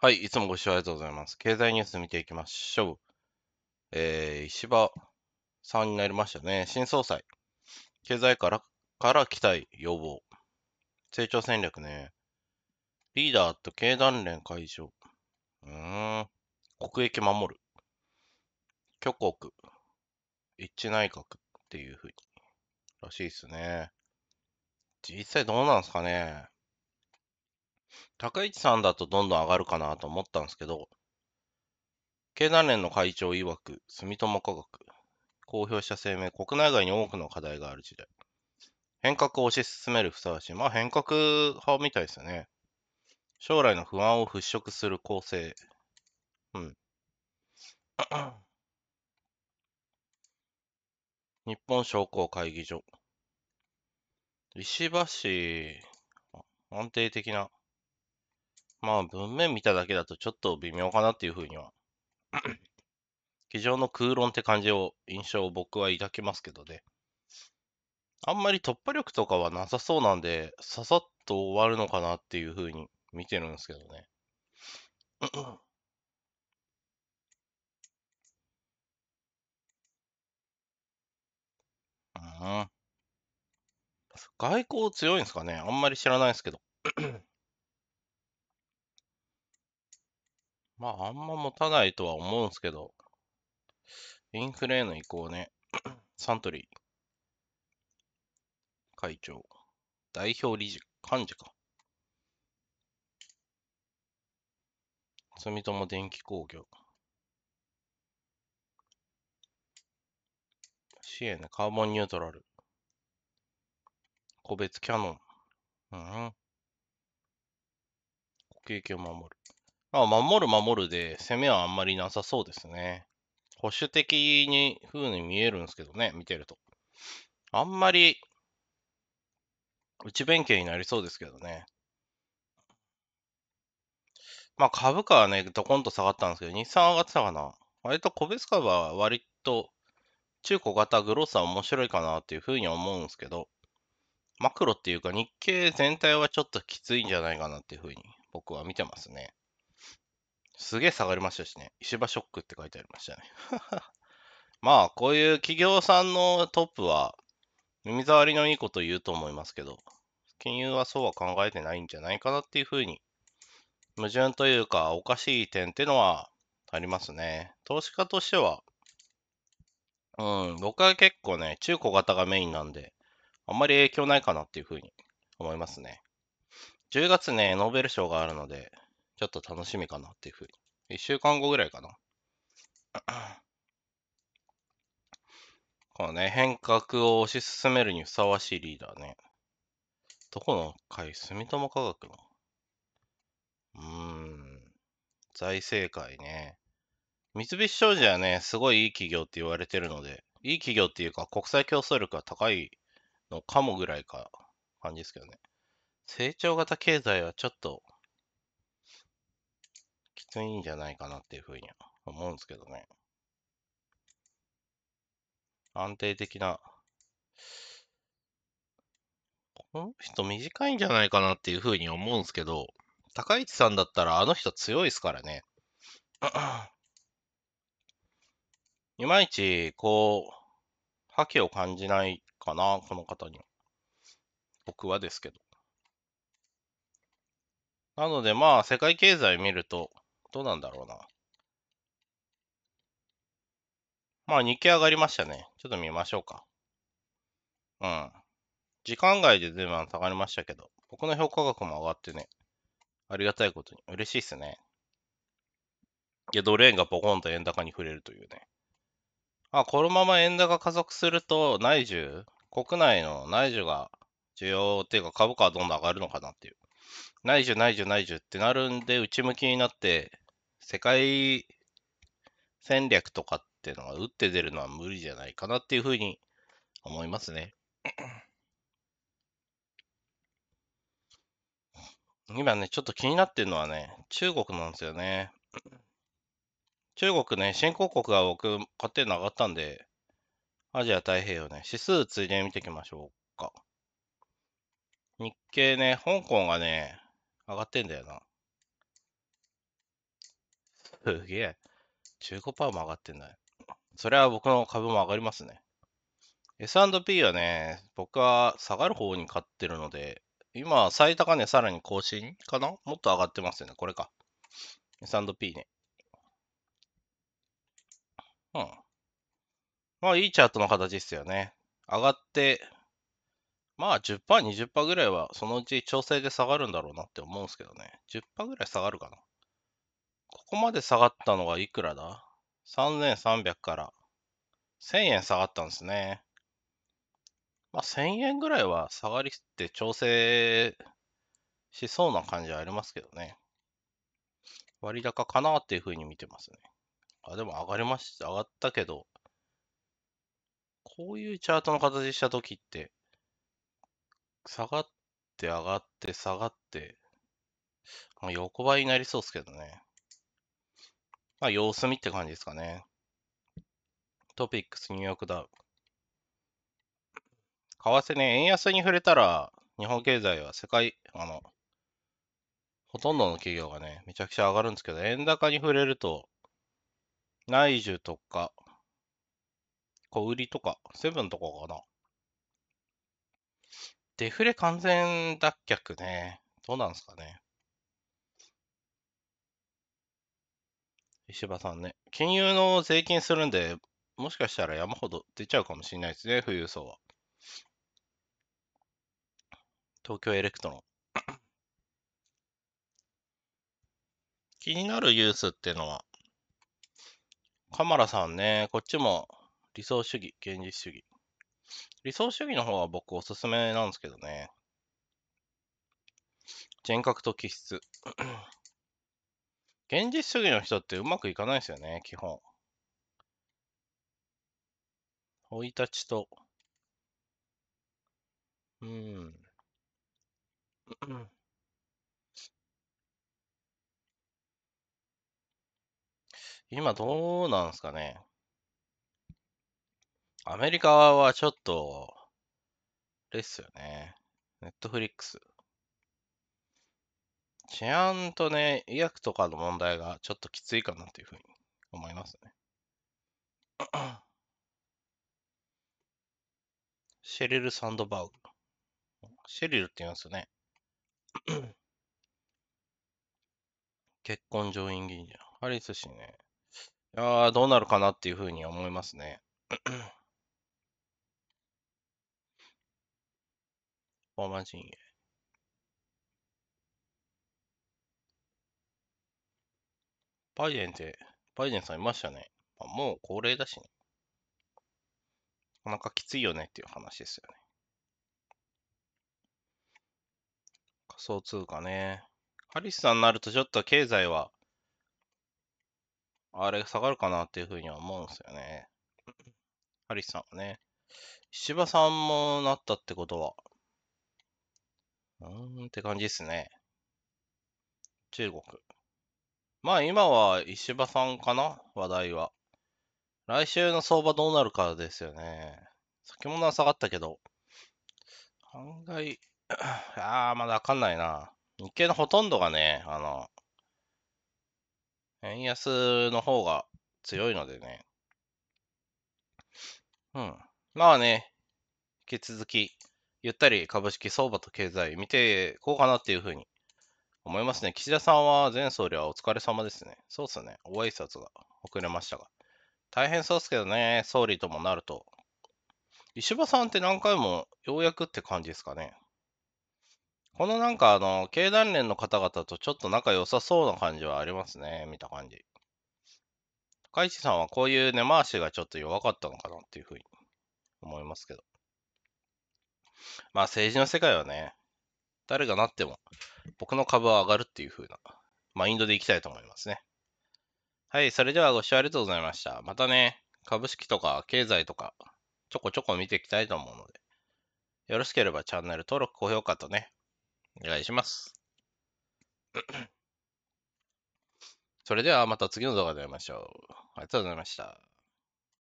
はい、いつもご視聴ありがとうございます。経済ニュース見ていきましょう。えー、石破さんになりましたね。新総裁。経済からから期待、要望。成長戦略ね。リーダーと経団連解消。うーん。国益守る。挙国。一致内閣っていうふうに。らしいっすね。実際どうなんすかね。高市さんだとどんどん上がるかなと思ったんですけど、経団連の会長曰く、住友科学、公表した声明、国内外に多くの課題がある時代。変革を推し進めるふさわしい。まあ変革派みたいですよね。将来の不安を払拭する構成。うん。日本商工会議所。石破安定的なまあ文面見ただけだとちょっと微妙かなっていうふうには机上 の空論って感じを、印象を僕は抱きますけどね。あんまり突破力とかはなさそうなんで、ささっと終わるのかなっていうふうに見てるんですけどね。うん。外交強いんですかねあんまり知らないですけど。まあ、あんま持たないとは思うんすけど、インフレへの移行ね、サントリー、会長、代表理事、幹事か。住友電気工業。支援ね、カーボンニュートラル。個別キャノン。うん。固形を守る。あ、守る守るで、攻めはあんまりなさそうですね。保守的に風に見えるんですけどね、見てると。あんまり、内弁慶になりそうですけどね。まあ株価はね、ドコンと下がったんですけど、日産上がってたかな。割と個別株は割と中古型グロスは面白いかなっていうふうに思うんですけど、マクロっていうか日経全体はちょっときついんじゃないかなっていうふうに僕は見てますね。すげえ下がりましたしね。石破ショックって書いてありましたね。まあ、こういう企業さんのトップは、耳障りのいいこと言うと思いますけど、金融はそうは考えてないんじゃないかなっていうふうに、矛盾というか、おかしい点ってのはありますね。投資家としては、うん、僕は結構ね、中古型がメインなんで、あんまり影響ないかなっていうふうに思いますね。10月ね、ノーベル賞があるので、ちょっと楽しみかなっていうふうに。1週間後ぐらいかな。このね、変革を推し進めるにふさわしいリーダーね。どこの会住友科学のうーん。財政会ね。三菱商事はね、すごいいい企業って言われてるので、いい企業っていうか国際競争力が高いのかもぐらいか、感じですけどね。成長型経済はちょっとくいいんじゃないかなっていうふうに思うんですけどね。安定的な。この人短いんじゃないかなっていうふうに思うんですけど、高市さんだったらあの人強いですからね。いまいち、こう、覇気を感じないかな、この方に。僕はですけど。なのでまあ、世界経済見ると、どうなんだろうな。まあ日経上がりましたね。ちょっと見ましょうか。うん。時間外で全部下がりましたけど、僕の評価額も上がってね、ありがたいことに嬉しいっすね。いや、ドル円がポコンと円高に触れるというね。あ、このまま円高加速すると、内需、国内の内需が需要っていうか株価はどんどん上がるのかなっていう。内需、内需、内需ってなるんで、内向きになって、世界戦略とかっていうのが打って出るのは無理じゃないかなっていうふうに思いますね。今ね、ちょっと気になってるのはね、中国なんですよね。中国ね、新興国が僕、勝手に上がったんで、アジア太平洋ね、指数ついでに見ていきましょうか。日経ね、香港がね、上がってんだよな。すげえ。15%も上がってんだそれは僕の株も上がりますね。S&P はね、僕は下がる方に買ってるので、今、最高値さらに更新かなもっと上がってますよね。これか。S&P ね。うん。まあ、いいチャートの形ですよね。上がって、まあ10%、20%ぐらいはそのうち調整で下がるんだろうなって思うんですけどね。10%ぐらい下がるかな。ここまで下がったのはいくらだ ?3300 から1000円下がったんですね。まあ、1000円ぐらいは下がりって調整しそうな感じはありますけどね。割高かなっていうふうに見てますね。あ、でも上がりました。上がったけど、こういうチャートの形したときって、下がって上がって下がって、横ばいになりそうですけどね。まあ、様子見って感じですかね。トピックス、ニューヨークダウ。為替ね、円安に触れたら、日本経済は世界、あの、ほとんどの企業がね、めちゃくちゃ上がるんですけど、円高に触れると、内需とか、小売りとか、セブンとかかな。デフレ完全脱却ね。どうなんですかね。石破さんね。金融の税金するんで、もしかしたら山ほど出ちゃうかもしれないですね、富裕層は。東京エレクトロン。気になるユースっていうのは、カマラさんね、こっちも理想主義、現実主義。理想主義の方は僕おすすめなんですけどね。人格と気質。現実主義の人ってうまくいかないですよね、基本。生い立ちと。うん。今どうなんすかね。アメリカはちょっと、ですよね。ネットフリックス。治安とね、医薬とかの問題がちょっときついかなというふうに思いますね。シェリル・サンドバーグ。シェリルって言いますね。結婚上院議員じゃん。ハリス氏ね。いやー、どうなるかなっていうふうに思いますね。オーマ陣営。バイデンって、バイデンさんいましたね。まあ、もう高齢だしね。なかなかきついよねっていう話ですよね。仮想通貨ね。ハリスさんになるとちょっと経済は、あれ下がるかなっていうふうには思うんですよね。ハリスさんはね。石破さんもなったってことは、うーんって感じですね。中国。まあ今は石破さんかな話題は。来週の相場どうなるかですよね。先物は下がったけど。案外、ああ、まだわかんないな。日経のほとんどがね、あの、円安の方が強いのでね。うん。まあね、引き続き、ゆったり株式相場と経済見ていこうかなっていうふうに思いますね。岸田さんは前総理はお疲れ様ですね。そうっすね。ご挨拶が遅れましたが。大変そうっすけどね、総理ともなると。石破さんって何回もようやくって感じですかね。このなんかあの、経団連の方々とちょっと仲良さそうな感じはありますね。見た感じ。高市さんはこういう根回しがちょっと弱かったのかなっていうふうに思いますけど。まあ政治の世界はね、誰がなっても、僕の株は上がるっていう風なマインドでいきたいと思いますね。はい、それではご視聴ありがとうございました。またね、株式とか経済とか、ちょこちょこ見ていきたいと思うので、よろしければチャンネル登録、高評価とね、お願いします。それではまた次の動画で会いましょう。ありがとうございました。